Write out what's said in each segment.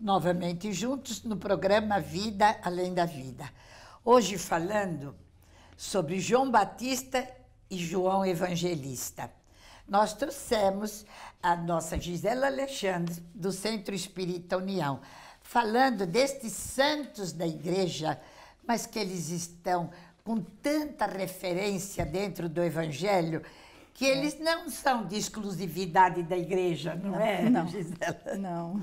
novamente juntos no programa Vida Além da Vida. Hoje falando sobre João Batista e João Evangelista. Nós trouxemos a nossa Gisela Alexandre, do Centro Espírita União, falando destes santos da igreja, mas que eles estão com tanta referência dentro do Evangelho que é. eles não são de exclusividade da igreja, não, não é, não, Gisela? Não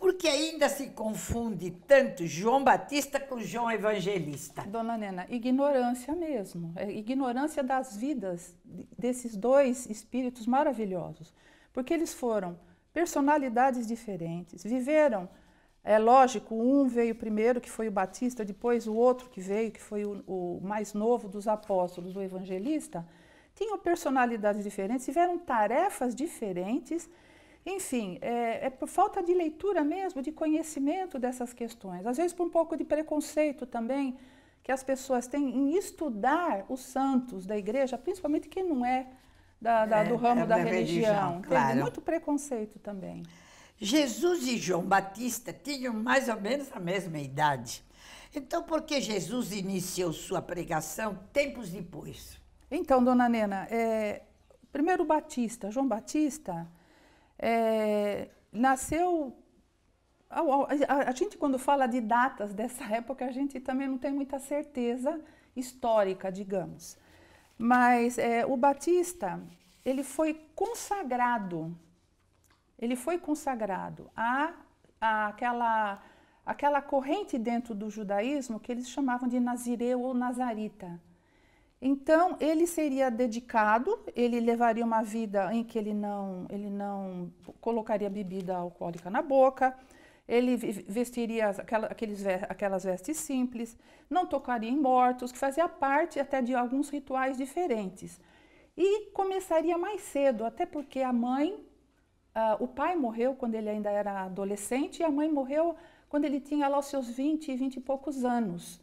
porque ainda se confunde tanto João Batista com João Evangelista. Dona Nena, ignorância mesmo, é ignorância das vidas desses dois espíritos maravilhosos, porque eles foram personalidades diferentes, viveram. É lógico, um veio primeiro, que foi o Batista, depois o outro que veio, que foi o, o mais novo dos apóstolos, o evangelista. Tinham personalidades diferentes, tiveram tarefas diferentes enfim, é, é, por falta de leitura mesmo, de conhecimento dessas questões. Às vezes por um pouco de preconceito também que as pessoas têm em estudar os santos da igreja, principalmente quem não é, da, da, é do ramo é da, da, religião. religião claro. Tem muito preconceito também. Jesus e João Batista tinham mais ou menos a mesma idade. Então, por que Jesus iniciou sua pregação tempos depois? Então, dona Nena, é, primeiro Batista, João Batista, é, nasceu. A, a, a gente, quando fala de datas dessa época, a gente também não tem muita certeza histórica, digamos. Mas é, o Batista, ele foi consagrado, ele foi consagrado a, a aquela, aquela corrente dentro do judaísmo que eles chamavam de nazireu ou nazarita. Então, ele seria dedicado, ele levaria uma vida em que ele não, ele não colocaria bebida alcoólica na boca, ele vestiria aqueles, aquelas vestes simples, não tocaria em mortos, que fazia parte até de alguns rituais diferentes. E começaria mais cedo, até porque a mãe, uh, o pai morreu quando ele ainda era adolescente e a mãe morreu quando ele tinha lá os seus 20, 20 e poucos anos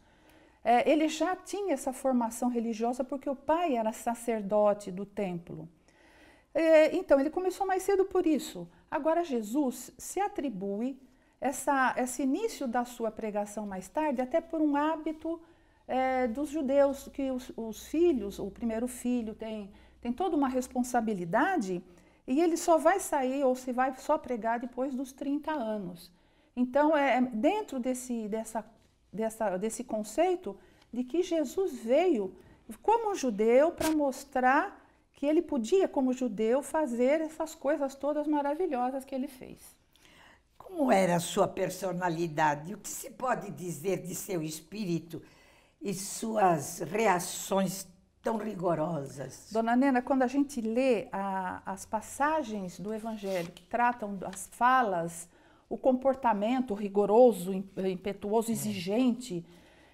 é, ele já tinha essa formação religiosa porque o pai era sacerdote do templo. É, então, ele começou mais cedo por isso. Agora, Jesus se atribui essa, esse início da sua pregação mais tarde, até por um hábito é, dos judeus, que os, os, filhos, o primeiro filho, tem, tem toda uma responsabilidade e ele só vai sair ou se vai só pregar depois dos 30 anos. Então, é, é, dentro desse, dessa dessa, desse conceito de que Jesus veio como judeu para mostrar que ele podia, como judeu, fazer essas coisas todas maravilhosas que ele fez. Como era a sua personalidade? O que se pode dizer de seu espírito e suas reações tão rigorosas? Dona Nena, quando a gente lê a, as passagens do Evangelho que tratam das falas o comportamento rigoroso, eh, impetuoso, exigente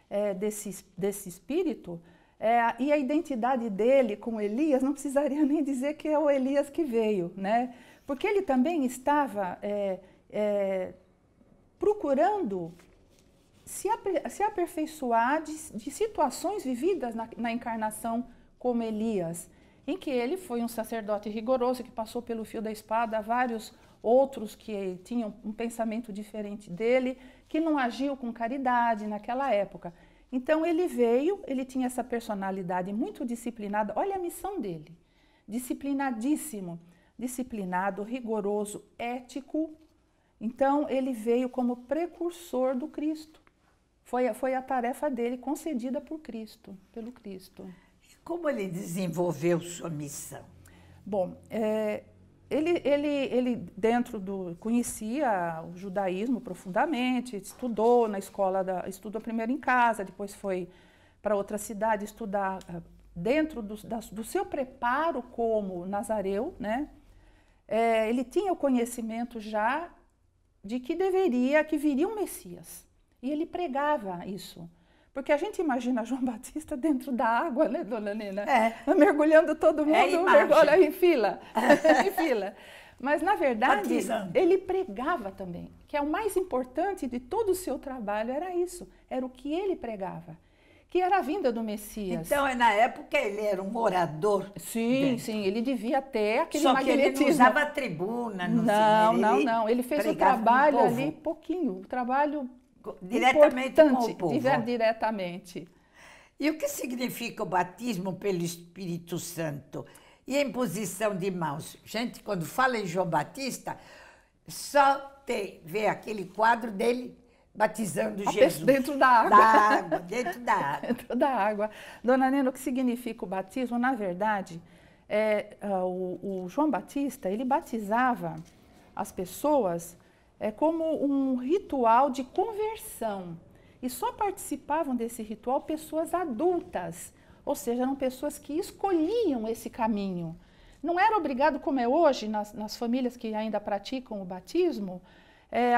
é, desse, desse espírito. É, e a identidade dele com Elias não precisaria nem dizer que é o Elias que veio, né? Porque ele também estava é, é, procurando se, se aperfeiçoar de, de, situações vividas na, na, encarnação como Elias, em que ele foi um sacerdote rigoroso que passou pelo fio da espada vários outros que tinham um pensamento diferente dele, que não agiu com caridade naquela época. Então ele veio, ele tinha essa personalidade muito disciplinada. Olha a missão dele: disciplinadíssimo, disciplinado, rigoroso, ético. Então ele veio como precursor do Cristo. Foi, foi a tarefa dele concedida por Cristo, pelo Cristo. Como ele desenvolveu sua missão? Bom, é, ele, ele, ele dentro do conhecia o judaísmo profundamente, estudou na escola, da, estudou primeiro em casa, depois foi para outra cidade estudar eh, dentro do, da, do seu preparo como nazareu, né? É, ele tinha o conhecimento já de que deveria, que viria um Messias. E ele pregava isso. Porque a gente imagina João Batista dentro da água, né, dona Nina? É. Mergulhando todo é mundo, é mergulha em fila. em fila. Mas, na verdade, Batizando. ele pregava também, que é o mais importante de todo o seu trabalho, era isso, era o que ele pregava, que era a vinda do Messias. Então, é, na época, ele era um orador. Sim, dentro. sim, ele devia ter aquele Só que ele não usava tribuna. Não, não, não, não, ele fez o trabalho ali pouquinho, o trabalho é diretamente com o povo. diretamente. E o que significa o batismo pelo Espírito Santo? E a imposição de mãos? Gente, quando fala em João Batista, só tem, vê aquele quadro dele batizando a Jesus. Dentro da água. Da água dentro da água. dentro da água. Dona Nena, o que significa o batismo? Na verdade, é, ah, o, o João Batista, ele batizava as pessoas é, como um ritual de conversão. E só participavam desse ritual pessoas adultas, ou seja, eram pessoas que escolhiam esse caminho. Não era obrigado, como é hoje, nas, nas famílias que ainda praticam o batismo, é,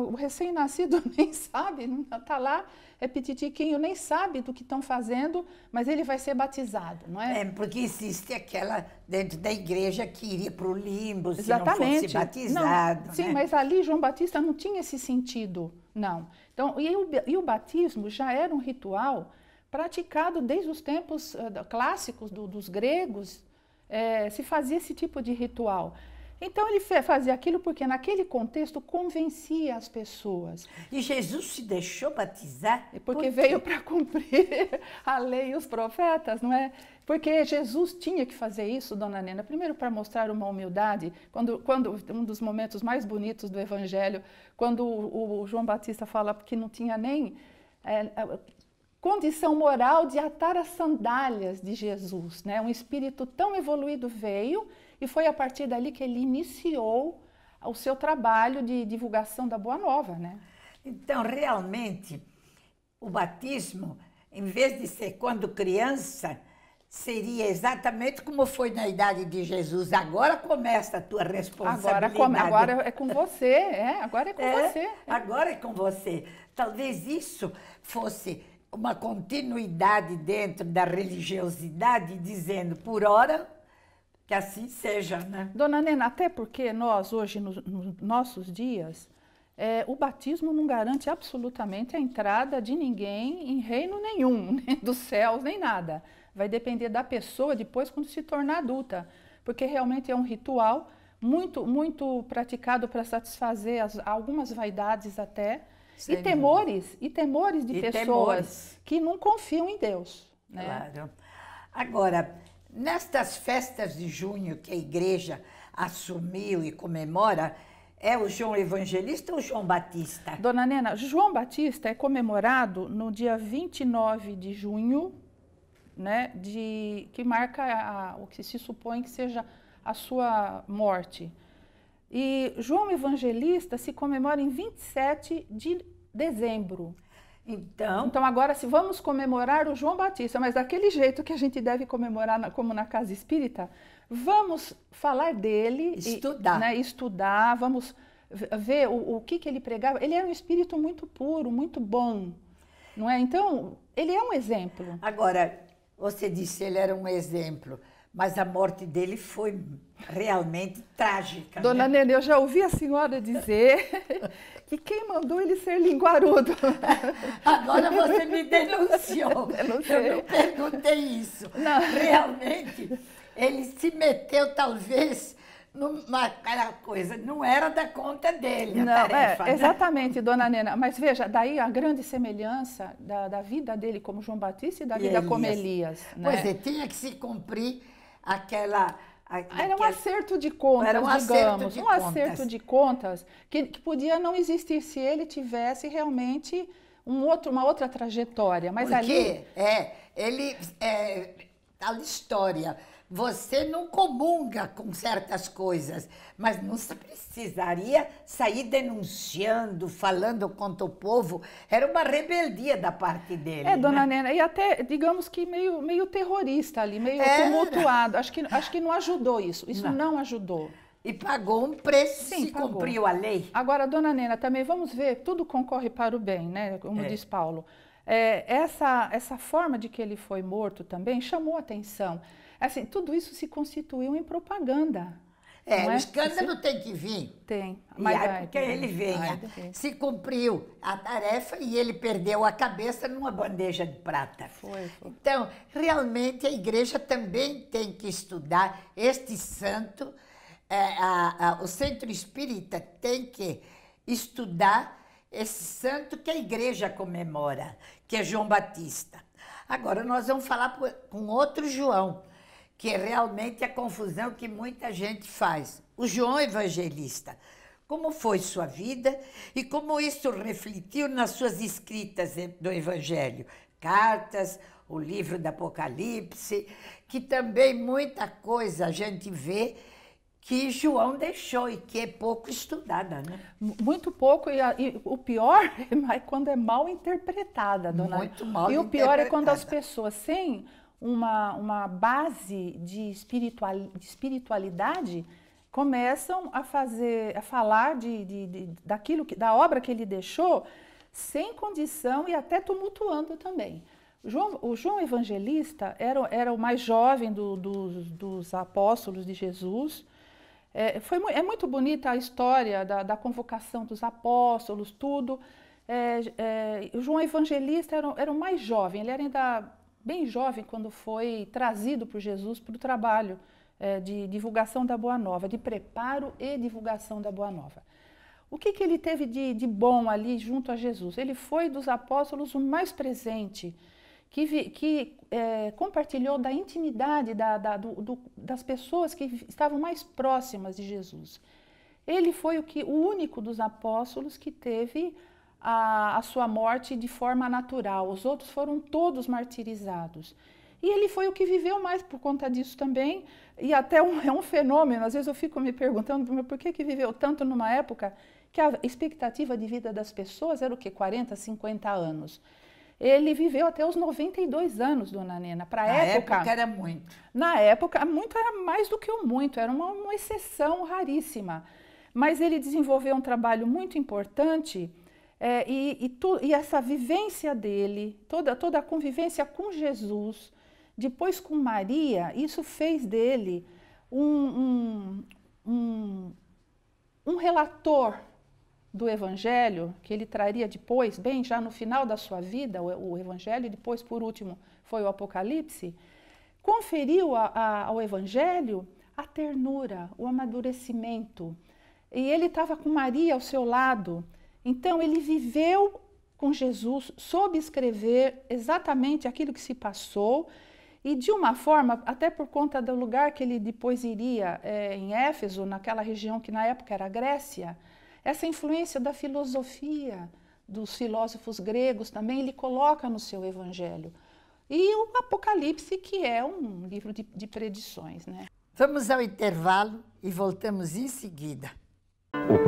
o recém-nascido nem sabe, está lá, é petitiquinho, nem sabe do que estão fazendo, mas ele vai ser batizado, não é? É, porque existe aquela dentro da igreja que iria para o limbo se Exatamente. não fosse batizado. Não, sim, né? mas ali João Batista não tinha esse sentido, não. Então, e o, e o batismo já era um ritual praticado desde os tempos uh, clássicos do, dos gregos, é, se fazia esse tipo de ritual. Então ele fazia aquilo porque naquele contexto convencia as pessoas. E Jesus se deixou batizar é porque Por veio para cumprir a lei e os profetas, não é? Porque Jesus tinha que fazer isso, dona Nena, primeiro para mostrar uma humildade, quando, quando um dos momentos mais bonitos do evangelho, quando o, o João Batista fala que não tinha nem é, é, condição moral de atar as sandálias de Jesus, né? Um espírito tão evoluído veio e foi a partir dali que ele iniciou o seu trabalho de divulgação da Boa Nova, né? Então, realmente, o batismo, em vez de ser quando criança, seria exatamente como foi na idade de Jesus. Agora começa a tua responsabilidade. Agora, come, agora é com você, é, agora é com é, você. Agora é com você. Talvez isso fosse uma continuidade dentro da religiosidade, dizendo, por hora, que assim seja, né? Dona Nena, até porque nós, hoje, nos, nos nossos dias, é, o batismo não garante absolutamente a entrada de ninguém em reino nenhum, né? dos céus, nem nada. Vai depender da pessoa depois quando se tornar adulta, porque realmente é um ritual muito, muito praticado para satisfazer as, algumas vaidades até, e temores, e temores de e pessoas temores. que não confiam em Deus. Né? Claro. Agora, Nestas festas de junho que a igreja assumiu e comemora, é o João Evangelista ou João Batista? Dona Nena, João Batista é comemorado no dia 29 de junho, né, de, que marca a, o que se supõe que seja a sua morte. E João Evangelista se comemora em 27 de dezembro. Então, então agora se vamos comemorar o João Batista, mas daquele jeito que a gente deve comemorar na, como na casa espírita, vamos falar dele, estudar, e, né, estudar, vamos ver o, o que, que ele pregava. Ele era é um espírito muito puro, muito bom, não é? Então ele é um exemplo. Agora você disse ele era um exemplo mas a morte dele foi realmente trágica. Dona né? Nene, eu já ouvi a senhora dizer que quem mandou ele ser linguarudo. Agora você me denunciou. Denunciei. Eu não perguntei isso. Não. Realmente, ele se meteu, talvez, numa coisa, não era da conta dele não, é, tarefa, É, exatamente, né? dona Nena. Mas veja, daí a grande semelhança da, da vida dele como João Batista e da e vida Elias. como Elias. Né? Pois é, tinha que se cumprir aquela ah, era um acerto de contas, era um digamos. De um contas. acerto de contas que, que, podia não existir se ele tivesse realmente um outro, uma outra trajetória. Mas Porque ali. É, ele. É, a história você não comunga com certas coisas, mas não precisaria sair denunciando, falando contra o povo. Era uma rebeldia da parte dele. É, dona né? Nena, e até, digamos que meio, meio terrorista ali, meio Era. tumultuado. Acho que, acho que não ajudou isso. Isso não, não ajudou. E pagou um preço Sim, se pagou. cumpriu a lei. Agora, dona Nena, também vamos ver, tudo concorre para o bem, né? Como é. diz Paulo. É, essa, essa forma de que ele foi morto também chamou atenção. Assim, tudo isso se constituiu em propaganda. É, é, o escândalo tem que vir. Tem. Mas e porque ele venha. Ah, se cumpriu a tarefa e ele perdeu a cabeça numa bandeja de prata. Foi, foi. Então, realmente a igreja também tem que estudar este santo. É, a, a, o centro espírita tem que estudar esse santo que a igreja comemora, que é João Batista. Agora nós vamos falar com outro João, que é realmente a confusão que muita gente faz. O João Evangelista, como foi sua vida e como isso refletiu nas suas escritas do Evangelho, cartas, o livro do Apocalipse, que também muita coisa a gente vê que João deixou e que é pouco estudada, né? Muito pouco e, a, e o pior é quando é mal interpretada, dona. Muito mal. E o pior é quando as pessoas sem uma, uma base de, espiritual, de espiritualidade começam a fazer a falar de, de, de, daquilo que, da obra que ele deixou sem condição e até tumultuando também. João, o João Evangelista era, era o mais jovem do, do, dos apóstolos de Jesus. É, foi, é muito bonita a história da, da convocação dos apóstolos, tudo. É, é, o João Evangelista era, era o mais jovem, ele era ainda bem jovem quando foi trazido por Jesus para o trabalho é, de divulgação da Boa Nova, de preparo e divulgação da Boa Nova. O que, que ele teve de, de, bom ali junto a Jesus? Ele foi dos apóstolos o mais presente, que, vi, que é, compartilhou da intimidade da, da, do, do, das pessoas que estavam mais próximas de Jesus. Ele foi o, que, o único dos apóstolos que teve a, a sua morte de forma natural. Os outros foram todos martirizados. E ele foi o que viveu mais por conta disso também. E até um, é um fenômeno. Às vezes eu fico me perguntando por que, que viveu tanto numa época que a expectativa de vida das pessoas era o que 40, 50 anos. Ele viveu até os 92 anos, dona Nena. Para na época, época, era muito. Na época, muito era mais do que o muito, era uma, uma exceção raríssima. Mas ele desenvolveu um trabalho muito importante é, e, e, tu, e, essa vivência dele, toda, toda a convivência com Jesus, depois com Maria, isso fez dele um, um, um, um relator do Evangelho, que ele traria depois, bem já no final da sua vida, o, o Evangelho, e depois, por último, foi o Apocalipse, conferiu a, a, ao Evangelho a ternura, o amadurecimento. E ele estava com Maria ao seu lado então, ele viveu com Jesus, soube escrever exatamente aquilo que se passou e de uma forma, até por conta do lugar que ele depois iria é, em Éfeso, naquela região que na época era Grécia, essa influência da filosofia dos filósofos gregos também ele coloca no seu evangelho. E o Apocalipse, que é um livro de, de predições. Né? Vamos ao intervalo e voltamos em seguida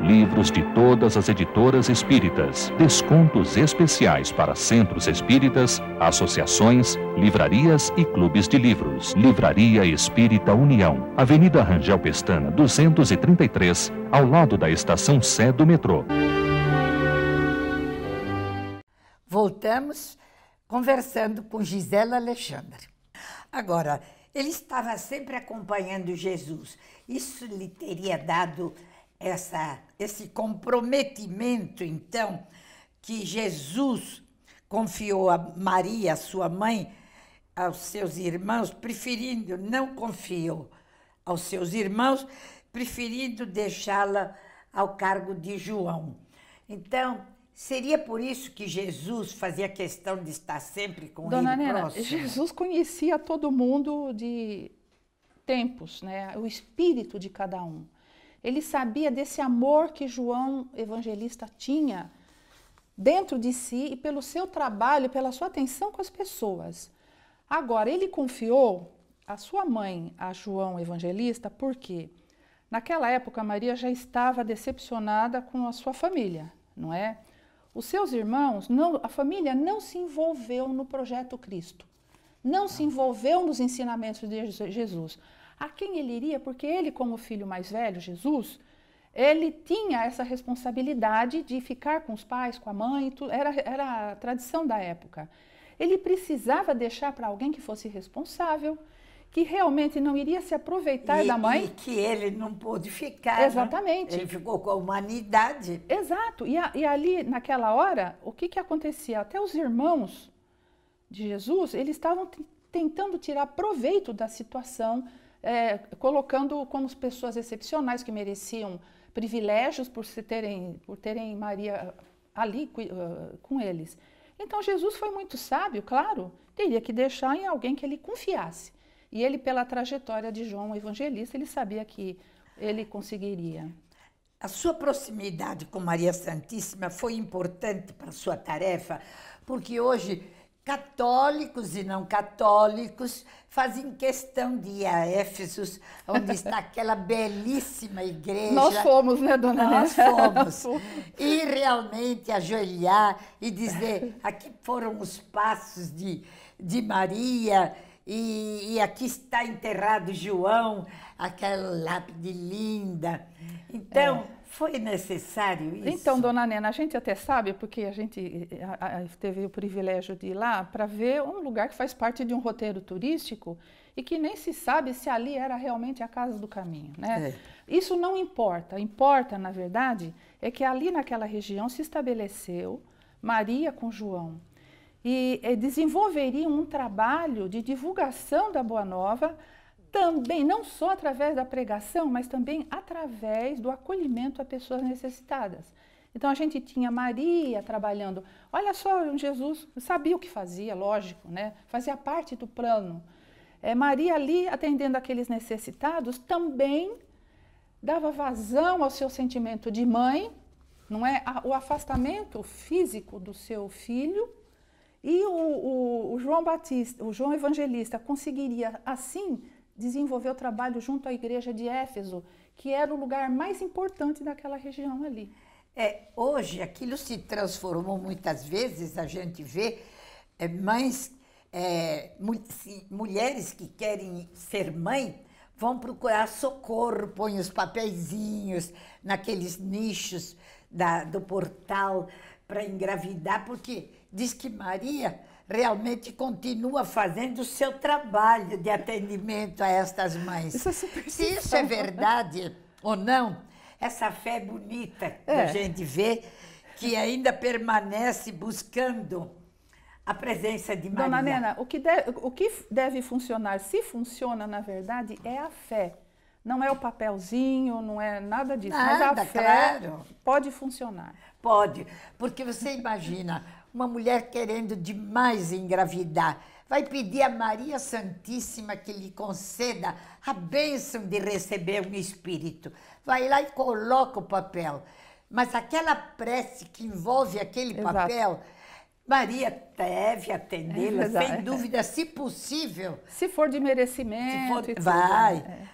livros de todas as editoras espíritas, descontos especiais para centros espíritas, associações, livrarias e clubes de livros. Livraria Espírita União, Avenida Rangel Pestana, 233, ao lado da estação Sé do metrô. Voltamos conversando com Gisela Alexandre. Agora, ele estava sempre acompanhando Jesus. Isso lhe teria dado essa, esse comprometimento, então, que Jesus confiou a Maria, sua mãe, aos seus irmãos, preferindo, não confiou aos seus irmãos, preferindo deixá-la ao cargo de João. Então, seria por isso que Jesus fazia questão de estar sempre com Dona ele Nena, próximo? Jesus conhecia todo mundo de tempos, né? o espírito de cada um. Ele sabia desse amor que João Evangelista tinha dentro de si e pelo seu trabalho, pela sua atenção com as pessoas. Agora, ele confiou a sua mãe a João Evangelista porque naquela época Maria já estava decepcionada com a sua família, não é? Os seus irmãos, não, a família não se envolveu no projeto Cristo, não se envolveu nos ensinamentos de Jesus a quem ele iria, porque ele, como filho mais velho, Jesus, ele tinha essa responsabilidade de ficar com os pais, com a mãe, era, era a tradição da época. Ele precisava deixar para alguém que fosse responsável, que realmente não iria se aproveitar e, da mãe. E que ele não pôde ficar. Né? Exatamente. Né? Ele ficou com a humanidade. Exato. E, a, e ali, naquela hora, o que, que acontecia? Até os irmãos de Jesus, eles estavam tentando tirar proveito da situação é, colocando como pessoas excepcionais que mereciam privilégios por, se terem, por terem Maria ali uh, com eles. Então Jesus foi muito sábio, claro, teria que deixar em alguém que ele confiasse. E ele, pela trajetória de João Evangelista, ele sabia que ele conseguiria. A sua proximidade com Maria Santíssima foi importante para a sua tarefa, porque hoje Católicos e não católicos fazem questão de ir a Éfeso, onde está aquela belíssima igreja. Nós fomos, né, dona Nós fomos. fomos. E realmente ajoelhar e dizer: aqui foram os passos de, de Maria. E, e, aqui está enterrado João, aquela lápide linda. Então, é. Foi necessário isso? Então, dona Nena, a gente até sabe, porque a gente eh, teve o privilégio de ir lá para ver um lugar que faz parte de um roteiro turístico e que nem se sabe se ali era realmente a casa do caminho. Né? É. Isso não importa. Importa, na verdade, é que ali naquela região se estabeleceu Maria com João. E eh, desenvolveria desenvolveriam um trabalho de divulgação da Boa Nova também, não só através da pregação, mas também através do acolhimento a pessoas necessitadas. Então a gente tinha Maria trabalhando. Olha só, Jesus sabia o que fazia, lógico, né? Fazia parte do plano. É, Maria ali atendendo aqueles necessitados também dava vazão ao seu sentimento de mãe, não é? O afastamento físico do seu filho e o, o, o João Batista, o João Evangelista conseguiria assim desenvolveu trabalho junto à igreja de Éfeso, que era o lugar mais importante daquela região ali. É, hoje aquilo se transformou muitas vezes, a gente vê é, mães, é, mulheres que querem ser mãe vão procurar socorro, põem os papeizinhos naqueles nichos da, do portal para engravidar, porque diz que Maria realmente continua fazendo o seu trabalho de atendimento a estas mães. Isso é Se isso é verdade ou não, essa fé bonita é. que a é. gente vê, que ainda permanece buscando a presença de Maria. Dona Nena, o que, deve, o que deve funcionar, se funciona na verdade, é a fé. Não é o papelzinho, não é nada disso. Nada, mas a fé claro. pode funcionar pode, porque você imagina uma mulher querendo demais engravidar. Vai pedir a Maria Santíssima que lhe conceda a bênção de receber um espírito. Vai lá e coloca o papel. Mas aquela prece que envolve aquele Exato. papel, Maria deve atendê-la, é, sem dúvida, se possível. Se for de merecimento. For, vai. É.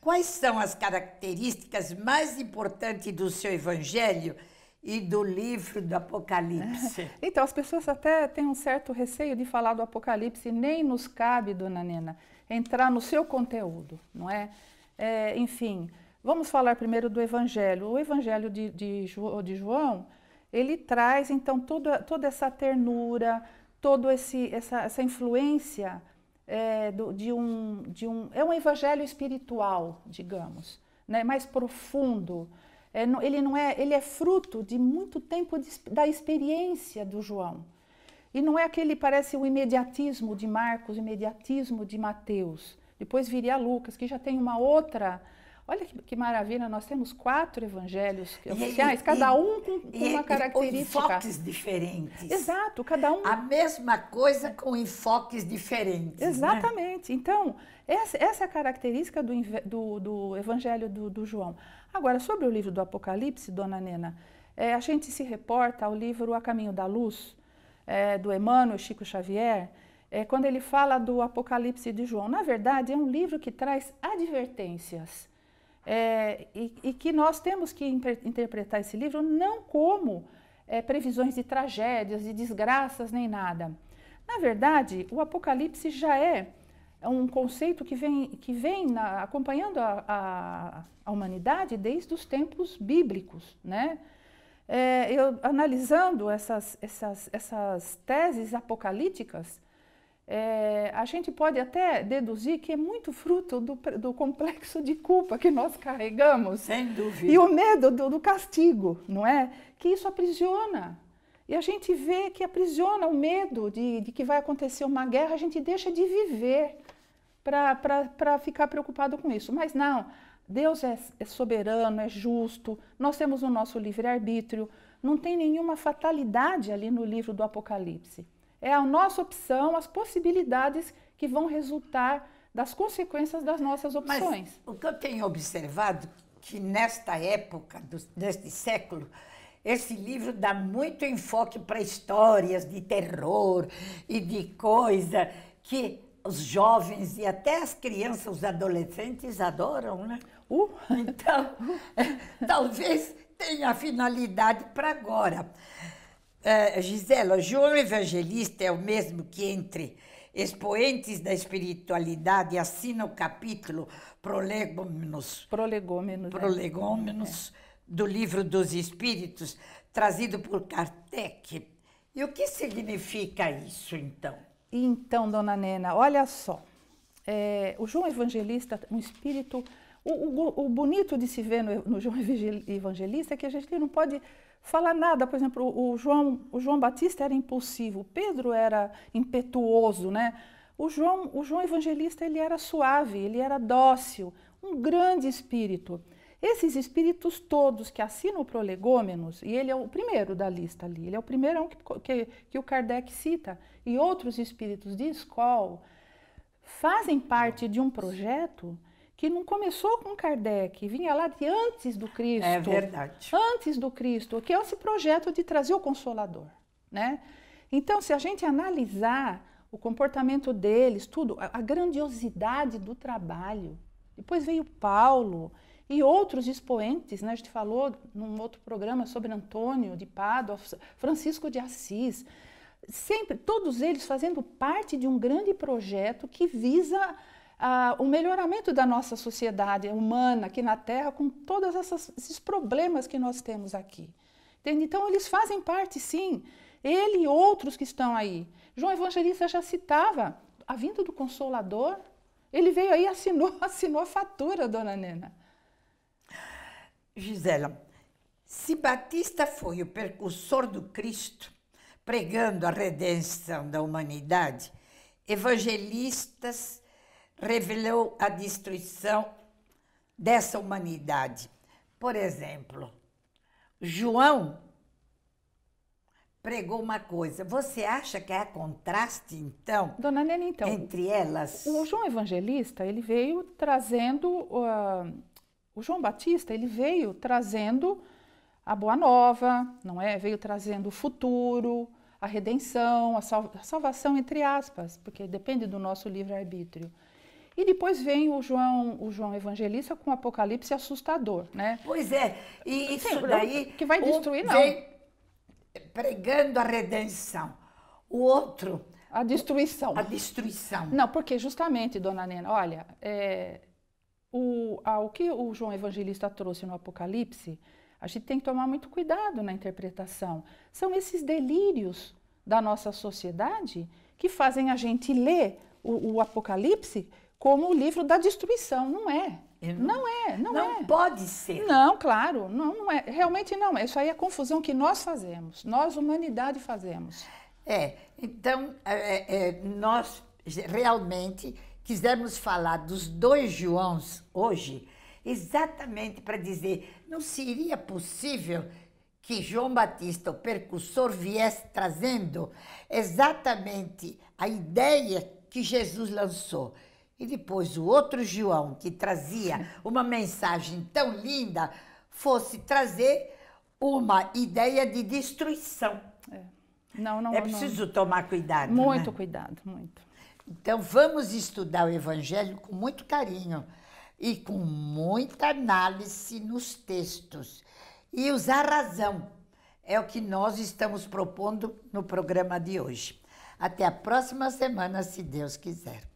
Quais são as características mais importantes do seu evangelho? e do livro do Apocalipse. então, as pessoas até têm um certo receio de falar do Apocalipse, nem nos cabe, dona Nena, entrar no seu conteúdo, não é? é enfim, vamos falar primeiro do Evangelho. O Evangelho de, de, de João, ele traz, então, toda, toda essa ternura, toda essa, essa influência é, do, de, um, de um... É um evangelho espiritual, digamos, né? mais profundo, é, não, ele, não é, ele é fruto de muito tempo de, da experiência do João. E não é aquele, parece, o imediatismo de Marcos, o imediatismo de Mateus. Depois viria Lucas, que já tem uma outra. Olha que, que maravilha, nós temos quatro evangelhos oficiais, cada um com, com e, é uma característica. Com enfoques diferentes. Exato, cada um. A mesma coisa com enfoques diferentes. Né? Exatamente. Né? Então, essa, essa é a característica do, do, do Evangelho do, do, João. Agora, sobre o livro do Apocalipse, dona Nena, é, a gente se reporta ao livro A Caminho da Luz, é, do Emmanuel Chico Xavier, é, quando ele fala do Apocalipse de João. Na verdade, é um livro que traz advertências. É, e, e, que nós temos que interpretar esse livro não como é, previsões de tragédias, de desgraças, nem nada. Na verdade, o Apocalipse já é é um conceito que vem, que vem na, acompanhando a, a, a, humanidade desde os tempos bíblicos. Né? É, eu, analisando essas, essas, essas teses apocalípticas, é, a gente pode até deduzir que é muito fruto do, do, complexo de culpa que nós carregamos. Sem dúvida. E o medo do, do castigo, não é? Que isso aprisiona. E a gente vê que aprisiona o medo de, de, que vai acontecer uma guerra, a gente deixa de viver para ficar preocupado com isso. Mas não, Deus é, é soberano, é justo, nós temos o nosso livre-arbítrio, não tem nenhuma fatalidade ali no livro do Apocalipse. É a nossa opção, as possibilidades que vão resultar das consequências das nossas opções. Mas, o que eu tenho observado que nesta época, do, deste século, esse livro dá muito enfoque para histórias de terror e de coisa que os jovens e até as crianças, os adolescentes adoram, né? Uh. Então, talvez tenha finalidade para agora. É, Gisela, João Evangelista é o mesmo que entre expoentes da espiritualidade assina o capítulo Prolegômenos. Prolegômenos. É. Prolegômenos é. do livro dos Espíritos, trazido por Kardec. E o que significa isso, então? Então, dona Nena, olha só. É, o João Evangelista, um espírito. O, o, o bonito de se ver no, no, João Evangelista é que a gente não pode falar nada. Por exemplo, o, João, o João Batista era impulsivo, Pedro era impetuoso, né? O João, o João Evangelista ele era suave, ele era dócil, um grande espírito. Esses espíritos todos que assinam o Prolegômenos, e ele é o primeiro da lista ali, ele é o primeiro que, que, que o Kardec cita, e outros espíritos de escola fazem parte de um projeto que não começou com Kardec, vinha lá de antes do Cristo. É verdade. Antes do Cristo, que é esse projeto de trazer o Consolador, né? Então, se a gente analisar o comportamento deles, tudo, a, grandiosidade do trabalho, depois veio Paulo e outros expoentes, né? A gente falou num outro programa sobre Antônio de Pádua, Francisco de Assis sempre, todos eles fazendo parte de um grande projeto que visa ah, o melhoramento da nossa sociedade humana aqui na Terra, com todos esses problemas que nós temos aqui. Entende? Então, eles fazem parte, sim, ele e outros que estão aí. João Evangelista já citava a vinda do Consolador. Ele veio aí e assinou, assinou a fatura, dona Nena. Gisela, se Batista foi o precursor do Cristo, pregando a redenção da humanidade, Evangelistas revelou a destruição dessa humanidade. Por exemplo, João pregou uma coisa. Você acha que há contraste, então? Dona Nena, então. Entre elas? O João Evangelista, ele veio trazendo. Uh, o João Batista, ele veio trazendo a Boa Nova, não é? Veio trazendo o futuro, a redenção, a, sal a salvação, entre aspas, porque depende do nosso livre-arbítrio. E depois vem o João, o João Evangelista com um apocalipse assustador, né? Pois é, e isso Sim, daí... Que vai destruir, um vem não. pregando a redenção, o outro... A destruição. A destruição. Não, porque justamente, dona Nena, olha, é, o, que o João Evangelista trouxe no Apocalipse a gente tem que tomar muito cuidado na interpretação. São esses delírios da nossa sociedade que fazem a gente ler o, o Apocalipse como o livro da destruição. Não é. Não, não, é, não, não é. Não pode ser. Não, claro, não, não é. Realmente não é. Isso aí é a confusão que nós fazemos, nós, humanidade, fazemos. É, então, é, é, é nós realmente quisermos falar dos dois Joãos hoje, exatamente para dizer: não seria possível que João Batista, o percussor, viesse trazendo exatamente a ideia que Jesus lançou. E depois o outro João, que trazia uma mensagem tão linda, fosse trazer uma ideia de destruição. É, não, não, é preciso não. tomar cuidado. Muito né? cuidado, muito. Então vamos estudar o Evangelho com muito carinho e com muita análise nos textos e usar razão. É o que nós estamos propondo no programa de hoje. Até a próxima semana, se Deus quiser.